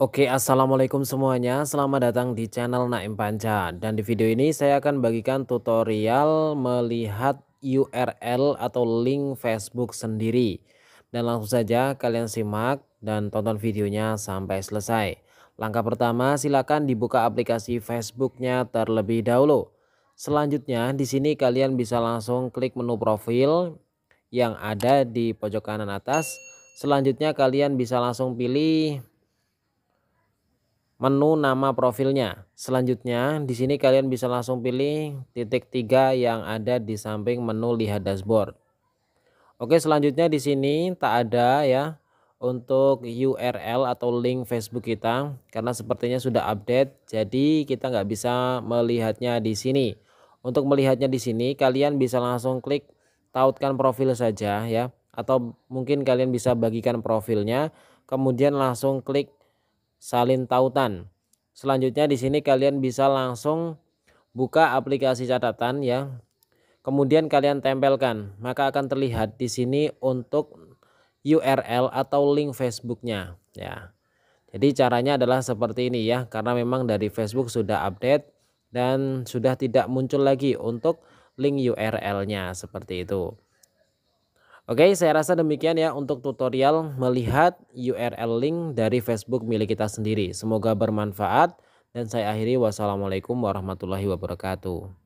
Oke, Assalamualaikum semuanya. Selamat datang di channel Naim Panca. Dan di video ini saya akan bagikan tutorial melihat URL atau link Facebook sendiri. Dan langsung saja kalian simak dan tonton videonya sampai selesai. Langkah pertama, silakan dibuka aplikasi Facebooknya terlebih dahulu. Selanjutnya, di sini kalian bisa langsung klik menu profil yang ada di pojok kanan atas. Selanjutnya, kalian bisa langsung pilih menu nama profilnya. Selanjutnya, di sini kalian bisa langsung pilih titik tiga yang ada di samping menu lihat dashboard. Oke, selanjutnya di sini tak ada ya untuk URL atau link Facebook kita karena sepertinya sudah update jadi kita nggak bisa melihatnya di sini untuk melihatnya di sini kalian bisa langsung klik tautkan profil saja ya atau mungkin kalian bisa bagikan profilnya kemudian langsung klik salin tautan. Selanjutnya di sini kalian bisa langsung buka aplikasi catatan ya. Kemudian kalian tempelkan, maka akan terlihat di sini untuk URL atau link Facebooknya ya. Jadi caranya adalah seperti ini ya, karena memang dari Facebook sudah update dan sudah tidak muncul lagi untuk link URL-nya seperti itu. Oke, saya rasa demikian ya untuk tutorial melihat URL link dari Facebook milik kita sendiri. Semoga bermanfaat dan saya akhiri wassalamualaikum warahmatullahi wabarakatuh.